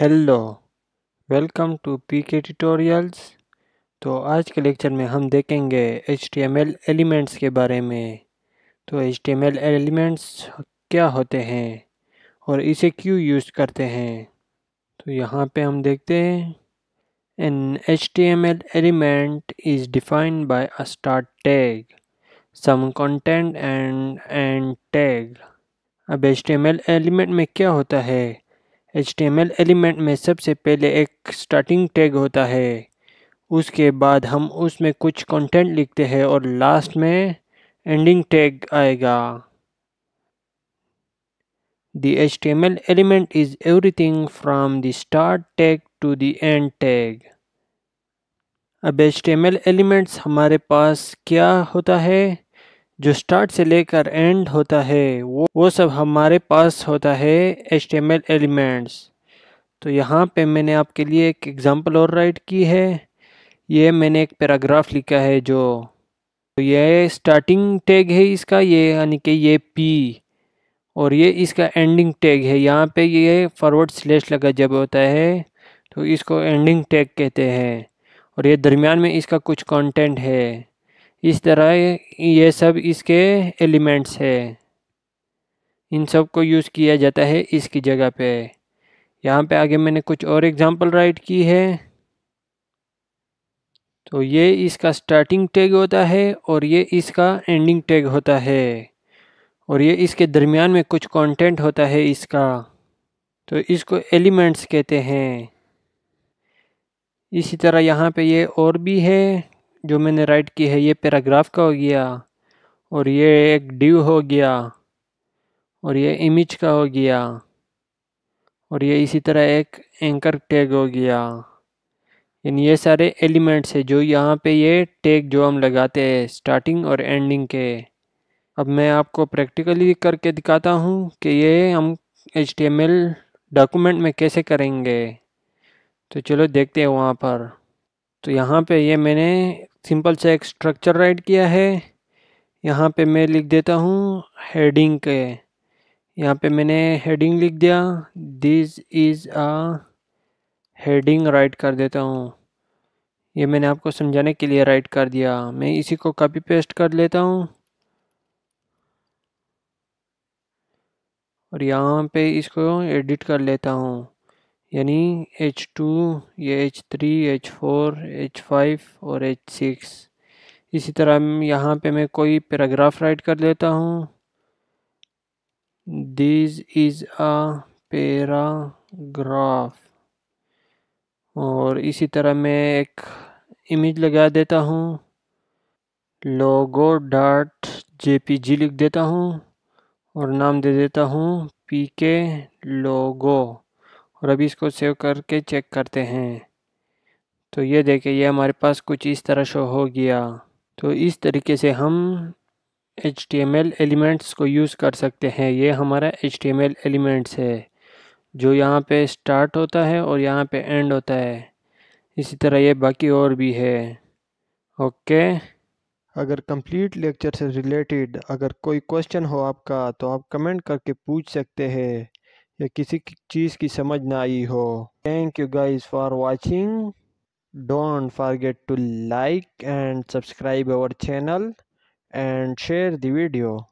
Hello welcome to PK tutorials तो आज के लेक्चर में हम देखेंगे एच एलिमेंट्स के बारे में तो एच एलिमेंट्स क्या होते हैं और इसे क्यों यूज़ करते हैं तो यहाँ पे हम देखते हैं an H element is defined by a start tag some content and end tag अब एच एलिमेंट में क्या होता है एचटीएमएल एलिमेंट में सबसे पहले एक स्टार्टिंग टैग होता है उसके बाद हम उसमें कुछ कंटेंट लिखते हैं और लास्ट में एंडिंग टैग आएगा The HTML element is everything from the start tag to the end tag. अब HTML elements हमारे पास क्या होता है जो स्टार्ट से लेकर एंड होता है वो वो सब हमारे पास होता है एच एलिमेंट्स तो यहाँ पे मैंने आपके लिए एक एग्ज़ाम्पल और राइट की है ये मैंने एक पैराग्राफ लिखा है जो तो ये स्टार्टिंग टैग है इसका ये यानी कि ये पी और ये इसका एंडिंग टैग है यहाँ पे ये फॉरवर्ड स्लेश लगा जब होता है तो इसको एंडिंग टैग कहते हैं और ये दरमियान में इसका कुछ कंटेंट है इस तरह ये सब इसके एलिमेंट्स है इन सब को यूज़ किया जाता है इसकी जगह पे यहाँ पे आगे मैंने कुछ और एग्जांपल राइट की है तो ये इसका स्टार्टिंग टैग होता है और ये इसका एंडिंग टैग होता है और ये इसके दरमियान में कुछ कंटेंट होता है इसका तो इसको एलिमेंट्स कहते हैं इसी तरह यहाँ पे ये और भी है जो मैंने राइट की है ये पैराग्राफ का हो गया और ये एक ड्यू हो गया और ये इमेज का हो गया और ये इसी तरह एक एंकर टैग हो गया यानी ये सारे एलिमेंट्स है जो यहाँ पे ये टैग जो हम लगाते हैं स्टार्टिंग और एंडिंग के अब मैं आपको प्रैक्टिकली करके दिखाता हूँ कि ये हम एच डॉक्यूमेंट में कैसे करेंगे तो चलो देखते हैं वहाँ पर तो यहाँ पे ये मैंने सिंपल सा एक स्ट्रक्चर राइट किया है यहाँ पे मैं लिख देता हूँ हेडिंग के यहाँ पे मैंने हेडिंग लिख दिया this is a heading write कर देता हूँ ये मैंने आपको समझाने के लिए राइट कर दिया मैं इसी को कॉपी पेस्ट कर लेता हूँ और यहाँ पे इसको एडिट कर लेता हूँ यानी एच टू ये H three H four H five और एच सिक्स इसी तरह यहाँ पे मैं कोई पैराग्राफ राइट कर लेता हूँ दिस इज़ अ पैराग्राफ और इसी तरह मैं एक इमेज लगा देता हूँ लोगो डॉट जे पी जी लिख देता हूँ और नाम दे देता हूँ पी के लोगो और अभी इसको सेव करके चेक करते हैं तो ये देखें ये हमारे पास कुछ इस तरह शो हो गया तो इस तरीके से हम एच एलिमेंट्स को यूज़ कर सकते हैं ये हमारा एच एलिमेंट्स है जो यहाँ पे स्टार्ट होता है और यहाँ पे एंड होता है इसी तरह ये बाकी और भी है ओके अगर कंप्लीट लेक्चर से रिलेटेड अगर कोई क्वेश्चन हो आपका तो आप कमेंट करके पूछ सकते हैं या किसी चीज़ की समझ ना आई हो thank you guys for watching don't forget to like and subscribe our channel and share the video